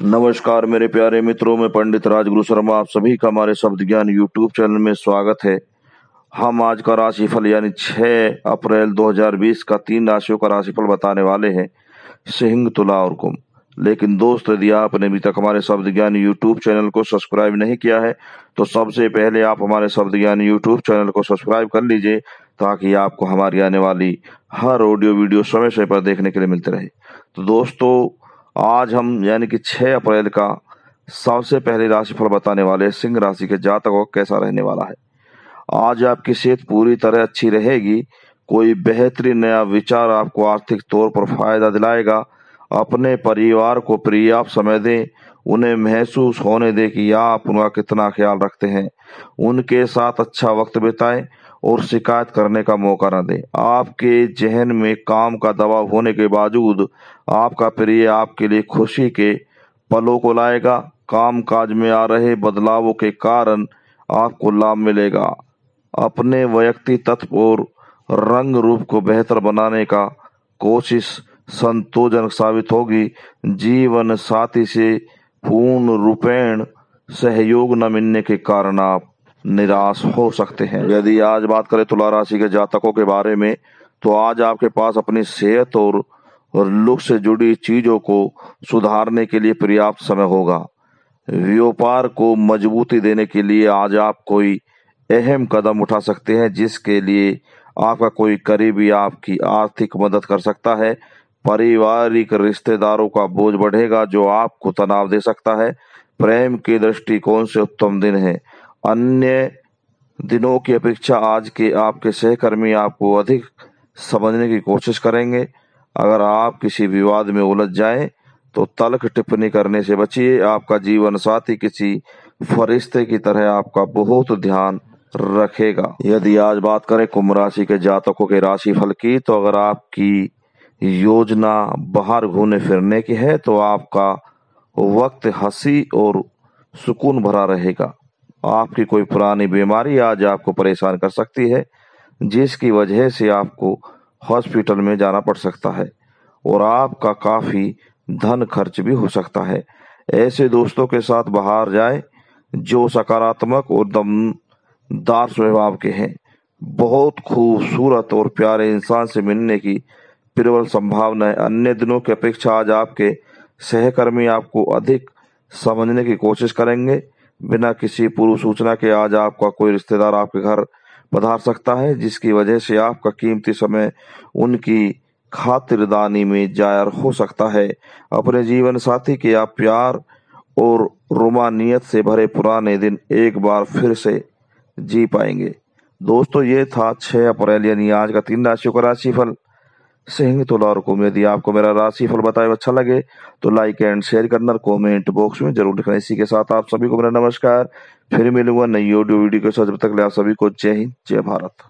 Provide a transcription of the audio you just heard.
नमस्कार मेरे प्यारे मित्रों में पंडित राजगुरु शर्मा आप सभी का हमारे शब्द ज्ञान यूट्यूब चैनल में स्वागत है हम आज का राशिफल यानी 6 अप्रैल 2020 का तीन राशियों का राशिफल बताने वाले हैं सिंह तुला और कुंभ लेकिन दोस्त यदि आपने अभी तक हमारे शब्द ज्ञान यूट्यूब चैनल को सब्सक्राइब नहीं किया है तो सबसे पहले आप हमारे शब्द ज्ञान यूट्यूब चैनल को सब्सक्राइब कर लीजिए ताकि आपको हमारी आने वाली हर ऑडियो वीडियो समय समय पर देखने के लिए मिलते रहे तो दोस्तों आज हम यानी कि 6 अप्रैल का सबसे पहले राशिफल बताने वाले सिंह राशि के जातक कैसा रहने वाला है आज आपकी सेहत पूरी तरह अच्छी रहेगी कोई बेहतरीन नया विचार आपको आर्थिक तौर पर फायदा दिलाएगा अपने परिवार को प्रिय आप समय दें उन्हें महसूस होने दें कि आप उनका कितना ख्याल रखते हैं उनके साथ अच्छा वक्त बिताएं और शिकायत करने का मौका न दें आपके जहन में काम का दबाव होने के बावजूद आपका प्रिय आपके लिए खुशी के पलों को लाएगा काम काज में आ रहे बदलावों के कारण आपको लाभ मिलेगा अपने व्यक्ति तत्व और रंग रूप को बेहतर बनाने का कोशिश संतोषजनक साबित होगी जीवन साथी से पूर्ण रूपेण सहयोग न मिलने के कारण आप निराश हो सकते हैं यदि आज बात करें तुला राशि के जातकों के बारे में तो आज आपके पास अपनी सेहत और लुक से जुड़ी चीजों को सुधारने के लिए पर्याप्त समय होगा व्यापार को मजबूती देने के लिए आज आप कोई अहम कदम उठा सकते हैं जिसके लिए आपका कोई करीबी आपकी आर्थिक मदद कर सकता है पारिवारिक रिश्तेदारों का बोझ बढ़ेगा जो आपको तनाव दे सकता है प्रेम के दृष्टिकोण से उत्तम दिन है अन्य दिनों की अपेक्षा आज के आपके सहकर्मी आपको अधिक समझने की कोशिश करेंगे अगर आप किसी विवाद में उलझ जाएं तो तलख टिप्पणी करने से बचिए आपका जीवन साथी किसी फरिश्ते की तरह आपका बहुत ध्यान रखेगा यदि आज बात करें कुंभ राशि के जातकों के राशि फल की तो अगर आपकी योजना बाहर घूमने फिरने की है तो आपका वक्त हंसी और सुकून भरा रहेगा आपकी कोई पुरानी बीमारी आज आपको परेशान कर सकती है जिसकी वजह से आपको हॉस्पिटल में जाना पड़ सकता है और आपका काफ़ी धन खर्च भी हो सकता है ऐसे दोस्तों के साथ बाहर जाए जो सकारात्मक और दमदार स्वभाव के हैं बहुत खूबसूरत और प्यारे इंसान से मिलने की प्रबल संभावना है अन्य दिनों की अपेक्षा आज आपके सहकर्मी आपको अधिक समझने की कोशिश करेंगे बिना किसी पूर्व सूचना के आज आपका कोई रिश्तेदार आपके घर पधार सकता है जिसकी वजह से आपका कीमती समय उनकी खातिरदानी में जायर हो सकता है अपने जीवन साथी के आप प्यार और रोमानियत से भरे पुराने दिन एक बार फिर से जी पाएंगे दोस्तों ये था 6 अप्रैल यानी आज का तीन राशियों का राशिफल सिंह तुला और कुंभ यदि आपको मेरा राशि फल बताए अच्छा लगे तो लाइक एंड शेयर करना और कॉमेंट बॉक्स में जरूर लिखना इसी के साथ आप सभी को मेरा नमस्कार फिर मिलूंगा नई ऑडियो वीडियो के साथ जब तक ले आप सभी को जय हिंद जय भारत